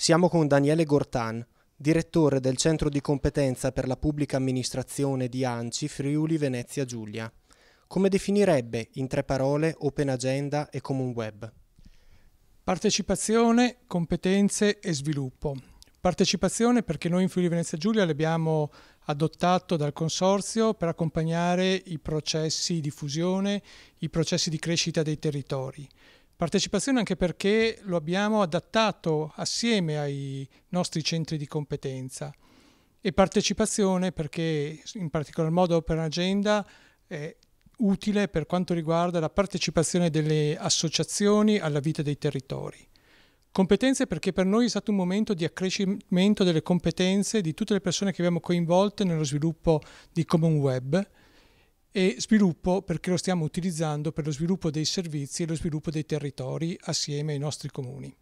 Siamo con Daniele Gortan, direttore del Centro di Competenza per la Pubblica Amministrazione di ANCI Friuli Venezia Giulia. Come definirebbe in tre parole Open Agenda e Common Web? Partecipazione, competenze e sviluppo. Partecipazione perché noi in Friuli Venezia Giulia l'abbiamo adottato dal consorzio per accompagnare i processi di fusione, i processi di crescita dei territori. Partecipazione anche perché lo abbiamo adattato assieme ai nostri centri di competenza e partecipazione perché in particolar modo per agenda è utile per quanto riguarda la partecipazione delle associazioni alla vita dei territori. Competenze perché per noi è stato un momento di accrescimento delle competenze di tutte le persone che abbiamo coinvolte nello sviluppo di Common Web e sviluppo perché lo stiamo utilizzando per lo sviluppo dei servizi e lo sviluppo dei territori assieme ai nostri comuni.